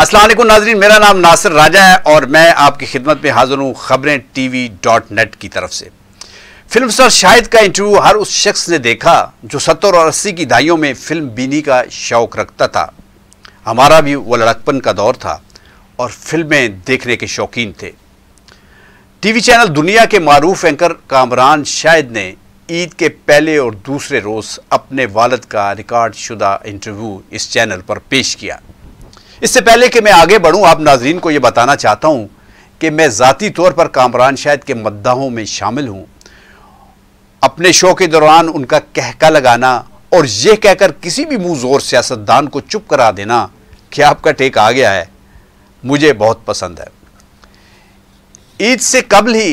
असल नाजरीन मेरा नाम नासिर राजा है और मैं आपकी खिदमत में हाजिर हूँ खबरें टी वी डॉट नेट की तरफ से फिल्म स्टार शाहिद का इंटरव्यू हर उस शख्स ने देखा जो सत्तर और अस्सी की दहाइयों में फिल्म बीनी का शौक रखता था हमारा भी वो लड़कपन का दौर था और फिल्में देखने के शौकीन थे टीवी चैनल दुनिया के मरूफ एंकर कामरान शाहिद ने ईद के पहले और दूसरे रोज़ अपने वालद का रिकॉर्ड शुदा इंटरव्यू इस चैनल पर पेश किया इससे पहले कि मैं आगे बढ़ूं आप नाजरीन को ये बताना चाहता हूं कि मैं ज़ाती तौर पर कामरान शायद के मद्दाहों में शामिल हूं अपने शो के दौरान उनका कहका लगाना और यह कहकर किसी भी मुंह जोर सियासतदान को चुप करा देना कि आपका टेक आ गया है मुझे बहुत पसंद है ईद से कबल ही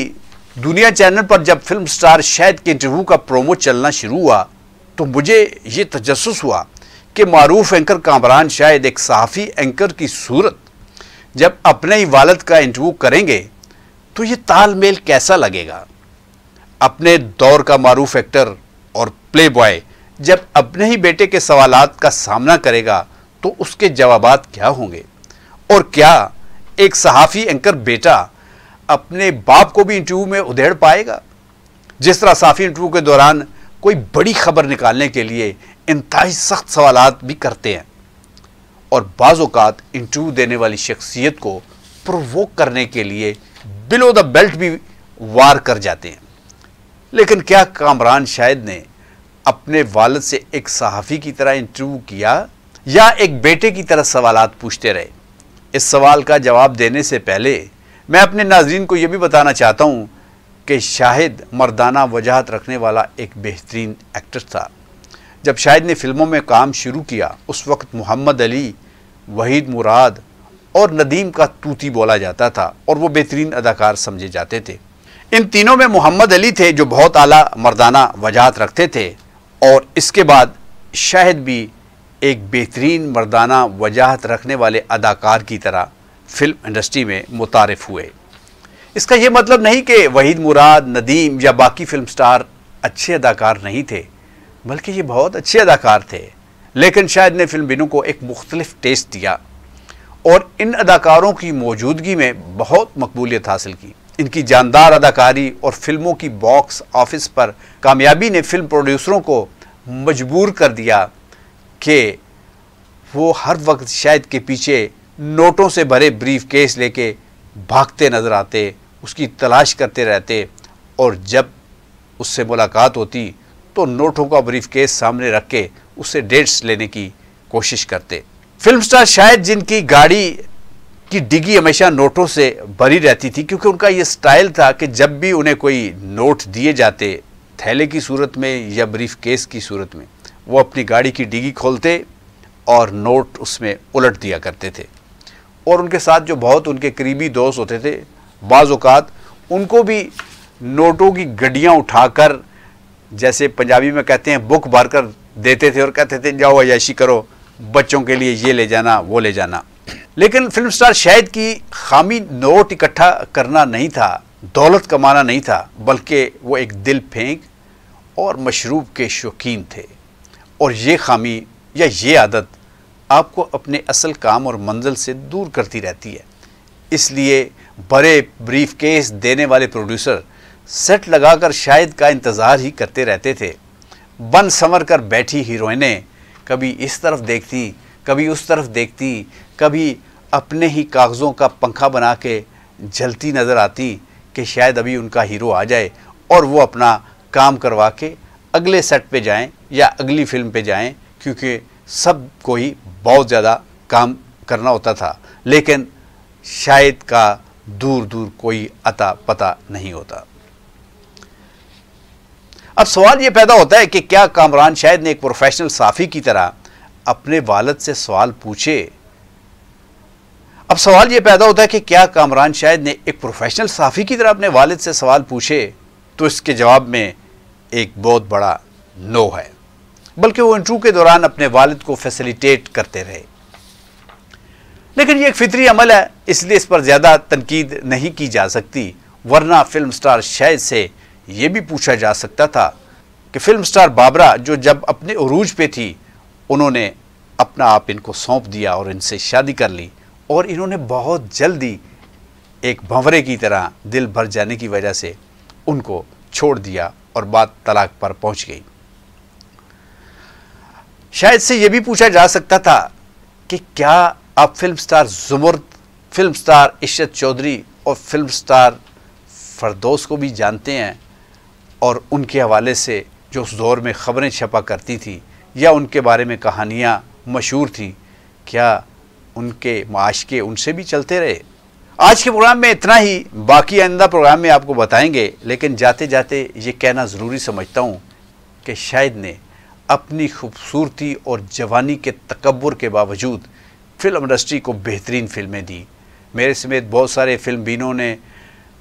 दुनिया चैनल पर जब फिल्म स्टार शायद के इंटरव्यू का प्रोमो चलना शुरू हुआ तो मुझे ये तजस हुआ के मरूफ एंकर कामरान शायद एक सहाफ़ी एंकर की सूरत जब अपने ही वालद का इंटरव्यू करेंगे तो ये तालमेल कैसा लगेगा अपने दौर का मरूफ एक्टर और प्ले बॉय जब अपने ही बेटे के सवाल का सामना करेगा तो उसके जवाब क्या होंगे और क्या एक सहाफ़ी एंकर बेटा अपने बाप को भी इंटरव्यू में उधेड़ पाएगा जिस तरह साफ़ी इंटरव्यू के दौरान कोई बड़ी खबर निकालने के लिए इंतहाई सख्त सवाल भी करते हैं और बाज़ात इंटरव्यू देने वाली शख्सियत को प्रोवोक करने के लिए बिलो द बेल्ट भी वार कर जाते हैं लेकिन क्या कामरान शाहिद ने अपने वालद से एक सहाफ़ी की तरह इंटरव्यू किया या एक बेटे की तरह सवाल पूछते रहे इस सवाल का जवाब देने से पहले मैं अपने नाजरन को यह भी बताना चाहता हूँ कि शाहिद मरदाना वजाहत रखने वाला एक बेहतरीन एक्टर था जब शाहिद ने फिल्मों में काम शुरू किया उस वक्त मोहम्मद अली वहीद मुराद और नदीम का तूती बोला जाता था और वो बेहतरीन अदाकार समझे जाते थे इन तीनों में मोहम्मद अली थे जो बहुत आला मर्दाना वजात रखते थे और इसके बाद शाहिद भी एक बेहतरीन मर्दाना वजाहत रखने वाले अदाकार की तरह फिल्म इंडस्ट्री में मुतारफ़ हुए इसका ये मतलब नहीं कि वहीद मुराद नदीम या बाकी फिल्म स्टार अच्छे अदाकार नहीं थे बल्कि ये बहुत अच्छे अदाकार थे लेकिन शायद ने फिल्म बिनू को एक मुख्तलिफ टेस्ट दिया और इन अदाकारों की मौजूदगी में बहुत मकबूलियत हासिल की इनकी जानदार अदाकारी और फिल्मों की बॉक्स ऑफिस पर कामयाबी ने फिल्म प्रोड्यूसरों को मजबूर कर दिया कि वो हर वक्त शायद के पीछे नोटों से भरे ब्रीफ केस लेके भागते नज़र आते उसकी तलाश करते रहते और जब उससे मुलाकात होती तो नोटों का ब्रीफ केस सामने रख के उससे डेट्स लेने की कोशिश करते फिल्म स्टार शायद जिनकी गाड़ी की डिगी हमेशा नोटों से भरी रहती थी क्योंकि उनका ये स्टाइल था कि जब भी उन्हें कोई नोट दिए जाते थैले की सूरत में या ब्रीफ केस की सूरत में वो अपनी गाड़ी की डिगी खोलते और नोट उसमें उलट दिया करते थे और उनके साथ जो बहुत उनके करीबी दोस्त होते थे बाज़ात उनको भी नोटों की गड्डियाँ उठाकर जैसे पंजाबी में कहते हैं बुक भर कर देते थे और कहते थे जाओ अयाशी करो बच्चों के लिए ये ले जाना वो ले जाना लेकिन फिल्म स्टार शायद की खामी नोट इकट्ठा करना नहीं था दौलत कमाना नहीं था बल्कि वो एक दिल फेंक और मशरूब के शौकीन थे और ये खामी या ये आदत आपको अपने असल काम और मंजिल से दूर करती रहती है इसलिए बड़े ब्रीफ केस देने वाले प्रोड्यूसर सेट लगाकर शायद का इंतज़ार ही करते रहते थे बन संवर कर बैठी हीरोइनें कभी इस तरफ देखती कभी उस तरफ देखती कभी अपने ही कागज़ों का पंखा बना के जलती नज़र आती कि शायद अभी उनका हीरो आ जाए और वो अपना काम करवा के अगले सेट पे जाएं या अगली फिल्म पे जाएं क्योंकि सब को ही बहुत ज़्यादा काम करना होता था लेकिन शायद का दूर दूर कोई अता पता नहीं होता अब सवाल ये पैदा होता है कि क्या कामरान शाहिद ने एक प्रोफेशनल साफ़ी की तरह अपने वालद से सवाल पूछे अब सवाल ये पैदा होता है कि क्या कामरान शाहिद ने एक प्रोफेशनल साफ़ी की तरह अपने वालद से सवाल पूछे तो इसके जवाब में एक बहुत बड़ा नो है बल्कि वो इंटरव्यू के दौरान अपने वालद को फैसिलिटेट करते रहे लेकिन ये एक फितरी अमल है इसलिए इस पर ज़्यादा तनकीद नहीं की जा सकती वरना फिल्म स्टार शायद से ये भी पूछा जा सकता था कि फिल्म स्टार बाबरा जो जब अपने अरूज पे थी उन्होंने अपना आप इनको सौंप दिया और इनसे शादी कर ली और इन्होंने बहुत जल्दी एक भंवरे की तरह दिल भर जाने की वजह से उनको छोड़ दिया और बात तलाक पर पहुंच गई शायद से यह भी पूछा जा सकता था कि क्या आप फिल्म स्टार जुमर्द फिल्म स्टार इशरत चौधरी और फिल्म स्टार फरदोस को भी जानते हैं और उनके हवाले से जो उस दौर में ख़बरें छपा करती थी या उनके बारे में कहानियाँ मशहूर थी क्या उनके माश के उनसे भी चलते रहे आज के प्रोग्राम में इतना ही बाकी आइंदा प्रोग्राम में आपको बताएंगे लेकिन जाते जाते ये कहना ज़रूरी समझता हूँ कि शायद ने अपनी खूबसूरती और जवानी के तकबर के बावजूद फ़िल्म इंडस्ट्री को बेहतरीन फिल्में दी मेरे समेत बहुत सारे फिल्म बीनों ने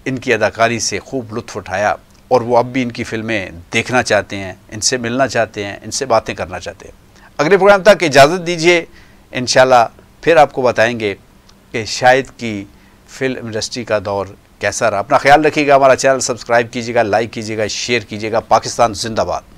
इनकी अदाकारी से खूब लुत्फ उठाया और वो अब भी इनकी फिल्में देखना चाहते हैं इनसे मिलना चाहते हैं इनसे बातें करना चाहते हैं अगले प्रोग्राम तक इजाज़त दीजिए इन फिर आपको बताएंगे कि शायद की फिल्म इंडस्ट्री का दौर कैसा रहा अपना ख्याल रखिएगा हमारा चैनल सब्सक्राइब कीजिएगा लाइक कीजिएगा शेयर कीजिएगा पाकिस्तान जिंदाबाद